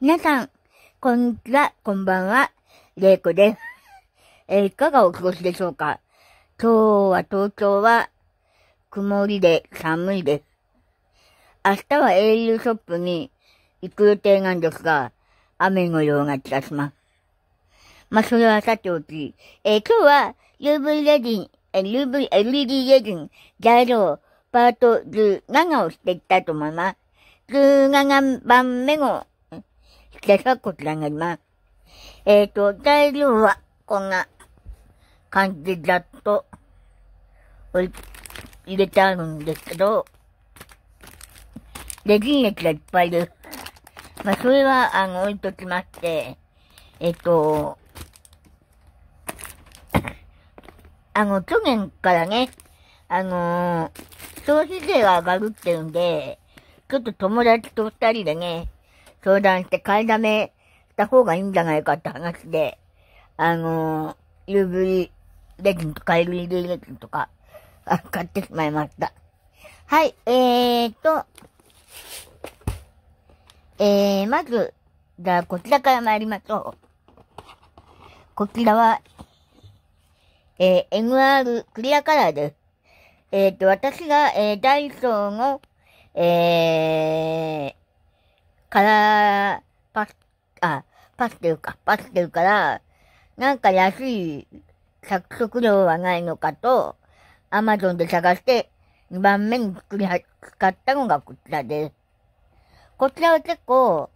皆さん、こんにちは、こんばんは、れいこです。えー、いかがお過ごしでしょうか今日は東京は曇りで寒いです。明日は英雄ショップに行く予定なんですが、雨のようが気がします。まあ、それはさておき、えー、今日は UV レジン、えー、UV、LED レジン、材料、パート17をしていきたいと思います。17番目のでさ、こちらになります。えっ、ー、と、材料はこんな感じでざっと入れてあるんですけど、レジン液がいっぱいいる。まあ、それは、あの、置いときまして、えっ、ー、と、あの、去年からね、あのー、消費税が上がるっていうんで、ちょっと友達と二人でね、相談して買いだめした方がいいんじゃないかって話で、あのー、UV レジンとか LED レジンとか、買ってしまいました。はい、えーと、えー、まず、じゃあこちらから参りましょう。こちらは、えー、m r クリアカラーです。えっ、ー、と、私が、えー、ダイソーの、えー、から、パス、あ、パスっていうか、パスっていうから、なんか安い着色料はないのかと、アマゾンで探して、2番目に作りは、使ったのがこちらです。こちらは結構、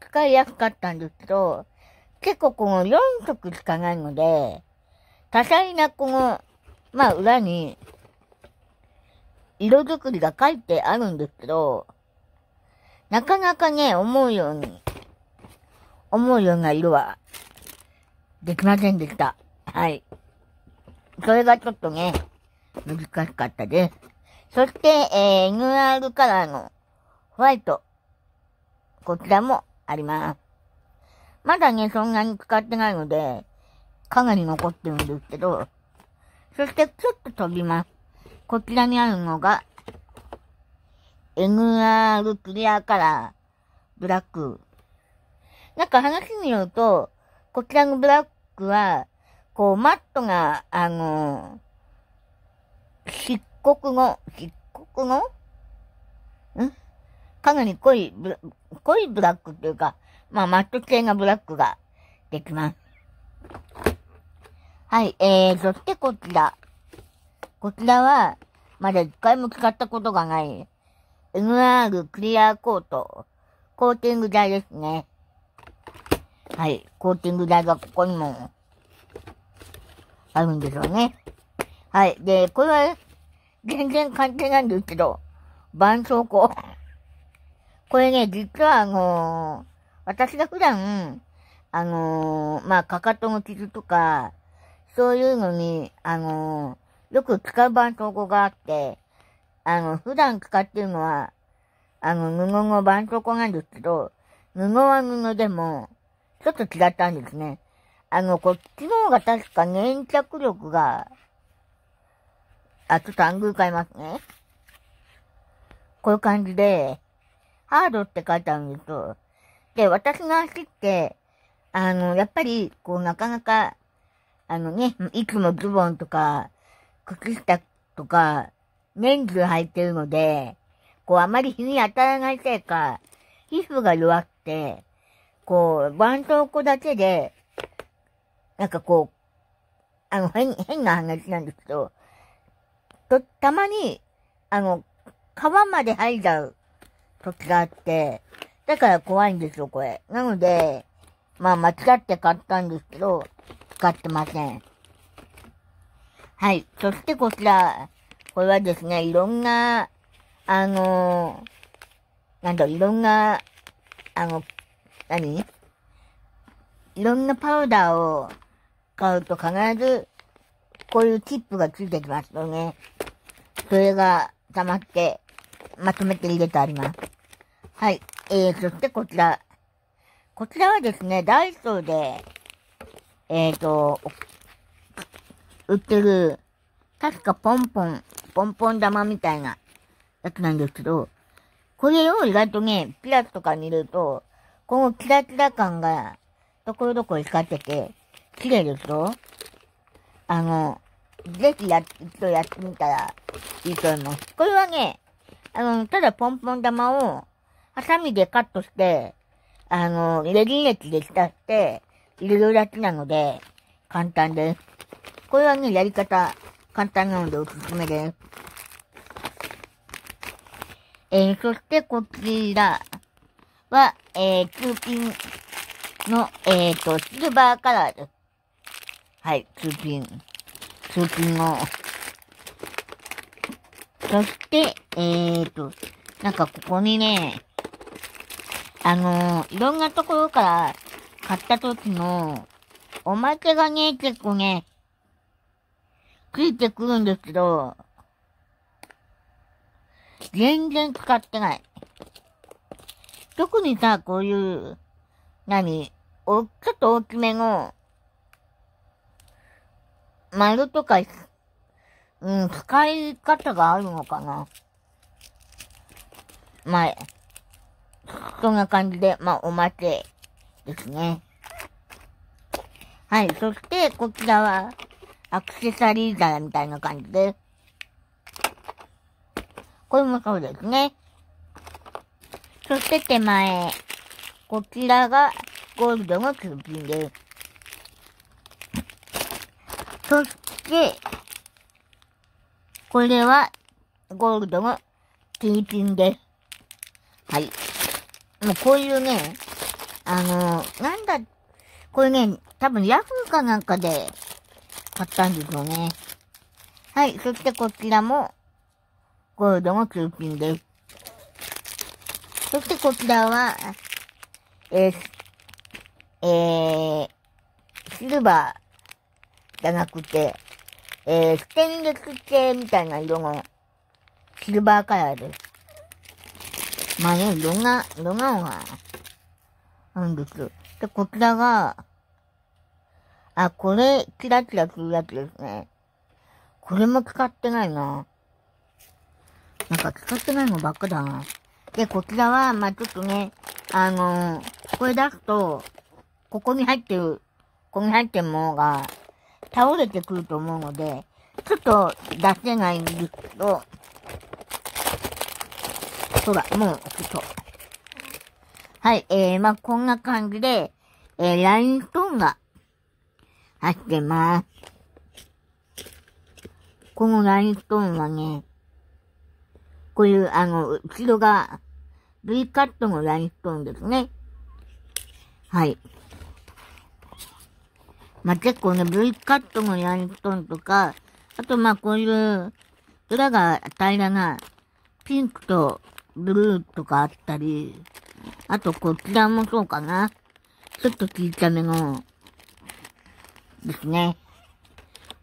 使いやすかったんですけど、結構この4色しかないので、多彩なこの、まあ裏に、色作りが書いてあるんですけど、なかなかね、思うように、思うような色は、できませんでした。はい。それがちょっとね、難しかったです。そして、えー、NR カラーのホワイト。こちらもあります。まだね、そんなに使ってないので、かなり残ってるんですけど、そしてちょっと飛びます。こちらにあるのが、NR クリアカラー、ブラック。なんか話によると、こちらのブラックは、こう、マットが、あのー、漆黒の、漆黒のんかなり濃いブラ、濃いブラックっていうか、まあ、マット系なブラックができます。はい、えー、そしてこちら。こちらは、まだ一回も使ったことがない。MR クリアコート、コーティング剤ですね。はい、コーティング剤がここにもあるんでしょうね。はい、で、これは全然関係ないんですけど、絆創膏。これね、実はあのー、私が普段、あのー、まあ、かかとの傷とか、そういうのに、あのー、よく使う絆創膏があって、あの、普段使ってるのは、あの、布の絆創膏なんですけど、布は布でも、ちょっと違ったんですね。あの、こっちの方が確か粘着力が、あ、ちょっとアングル変えますね。こういう感じで、ハードって書いてあるんですよ。で、私の足って、あの、やっぱり、こう、なかなか、あのね、いつもズボンとか、靴下とか、年中入履いてるので、こうあまり日に当たらないせいか、皮膚が弱くて、こう、ント創膏だけで、なんかこう、あの、変、変な話なんですけど、と、たまに、あの、皮まで入っちゃう時があって、だから怖いんですよ、これ。なので、まあ間違って買ったんですけど、使ってません。はい。そしてこちら、これはですね、いろんな、あのなんだ、いろんな、あの、何いろんなパウダーを買うと必ず、こういうチップがついてきますよね。それが溜まって、まとめて入れてあります。はい。えー、そしてこちら。こちらはですね、ダイソーで、えっ、ー、と、売ってる、確かポンポンポンポン玉みたいなやつなんですけど、これを意外とね、ピラスとか見ると、このキラキラ感が、ところどころ光ってて、綺麗でしょあの、ぜひや、一度やってみたらいいと思います。これはね、あの、ただポンポン玉を、ハサミでカットして、あの、レジンチで浸して、入れるだけなので、簡単です。これはね、やり方、簡単なのでおすすめです。えー、そしてこちらは、えー、勤。の、えっ、ー、と、シルバーカラーです。はい、通勤。通勤の。そして、えっ、ー、と、なんかここにね、あのー、いろんなところから買った時の、おまけがね、結構ね、ついてくるんですけど、全然使ってない。特にさ、こういう、何お、ちょっと大きめの、丸とか、うん、使い方があるのかな。まあ、そんな感じで、まあ、おまけですね。はい、そして、こちらは、アクセサリー皿みたいな感じで。これもそうですね。そして手前。こちらがゴールドのキュピンです。そして、これはゴールドのキーピンです。はい。もうこういうね、あのー、なんだ、これね、多分ヤフーかなんかで買ったんですよね。はい、そしてこちらも、ゴールドの通勤です。そしてこちらは、えー、えー、シルバーじゃなくて、えー、ステンレス系みたいな色のシルバーカラーです。まあね、いろんな、いろんなのがあるんです。で、こちらが、あ、これ、キラキラするやつですね。これも使ってないな。なんか使ってないのばっかだな。で、こちらは、まあ、ちょっとね、あのー、これ出すと、ここに入ってる、ここに入ってるものが、倒れてくると思うので、ちょっと出せないんですけど、そうだ、もう、ちょっと。はい、えー、まあ、こんな感じで、えー、ラインストーンが走ってます。このラインストーンはね、こういう、あの、後ろが V カットのラインストーンですね。はい。まあ、結構ね、V カットのラインストーンとか、あとまあこういう裏が平らなピンクとブルーとかあったり、あとこちらもそうかな。ちょっと小さめのですね。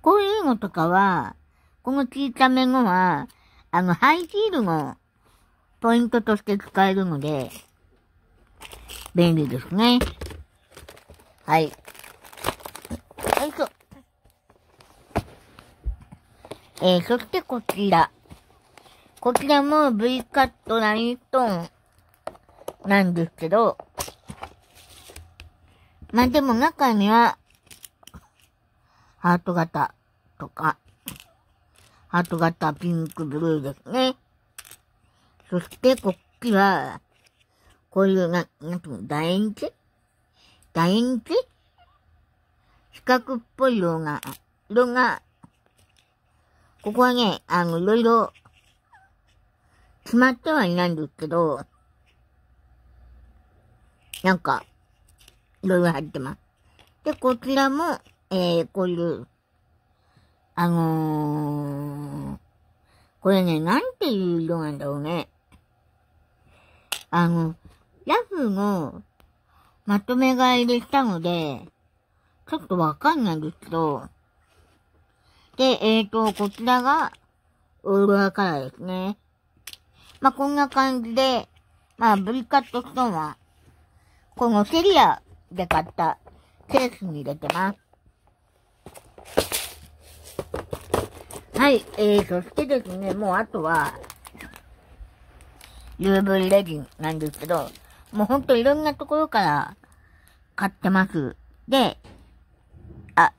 こういうのとかは、この小さめのは、あの、ハイヒールのポイントとして使えるので、便利ですね。はい。よいしょ。えー、そしてこちら。こちらも V カットラインストーンなんですけど、まあ、でも中にはハート型とか、ハート型ピンクブルーですね。そしてこっちは、こういうな、なんていうの、楕円形楕円形四角っぽい色が、色が、ここはね、あの、いろいろ、決まってはいないんですけど、なんか、いろいろ入ってます。で、こちらも、えー、こういう、あのー、これね、なんていう色なんだろうね。あの、ラフのまとめ買いでしたので、ちょっとわかんないですけど、で、えーと、こちらが、オーロラカラーですね。まあ、こんな感じで、まあ、ブリカットストーンは、このセリアで買ったケースに入れてます。はい、えー、そしてですね、もうあとは、UV レジンなんですけど、もうほんといろんなところから買ってます。で、あ、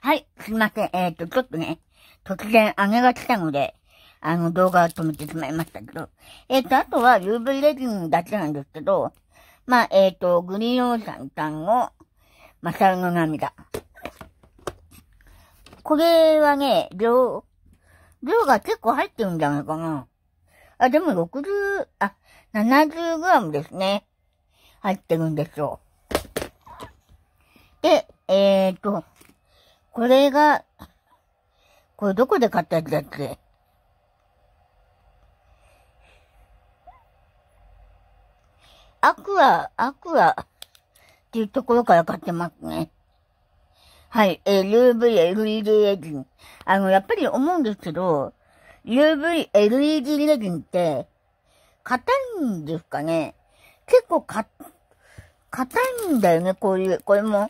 はい、すいません。えっ、ー、と、ちょっとね、突然姉が来たので、あの動画を止めてしまいましたけど、えっ、ー、と、あとは UV レジンだけなんですけど、まあ、えっ、ー、と、グリーンオーシャンさんを、マサルの涙。これはね、量、量が結構入ってるんじゃないかな。あ、でも60、あ、70g ですね。入ってるんですよ。で、えーと、これが、これどこで買ったやつだっけアクア、アクアっていうところから買ってますね。はい。えー、UV、LED レジン。あの、やっぱり思うんですけど、UV、LED レジンって、硬いんですかね結構か、硬いんだよね、こういう。これも、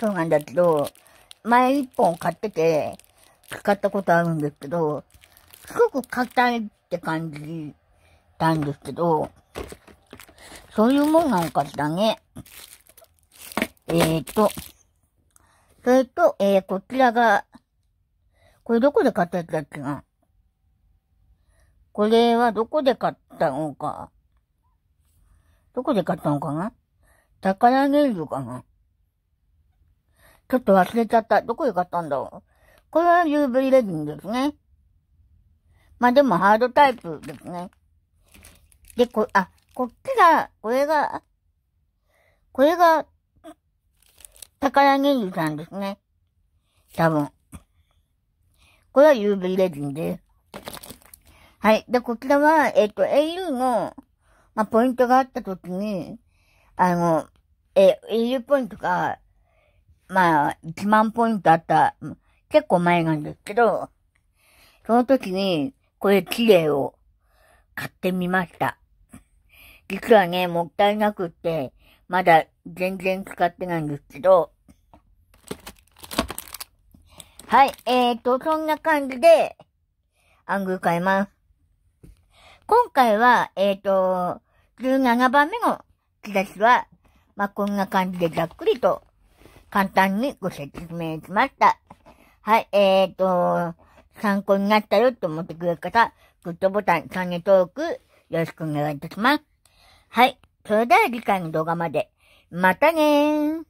そうなんだけど、前一本買ってて、使ったことあるんですけど、すごく硬いって感じたんですけど、そういうもんなんかしらね。えーと、それと、えー、こちらが、これどこで買ったやつだっけなこれはどこで買ったのか。どこで買ったのかな宝ネイルかなちょっと忘れちゃった。どこで買ったんだろうこれは UV レジンですね。まあ、でもハードタイプですね。で、こ、あ、こっちが、これが、これが宝ゲンさんですね。多分。これは UV レジンです。はい。で、こちらは、えっ、ー、と、au の、まあ、ポイントがあったときに、あの、えー、au ポイントが、まあ、1万ポイントあった、結構前なんですけど、その時に、これ綺麗を買ってみました。実はね、もったいなくって、まだ全然使ってないんですけど、はい、えーと、そんな感じで、アングル変えます。今回は、えーと、17番目のチラシは、まあ、こんな感じでざっくりと簡単にご説明しました。はい、えーと、参考になったよと思ってくれる方、グッドボタン、チャンネル登録、よろしくお願いいたします。はい。それでは次回の動画まで。またねー。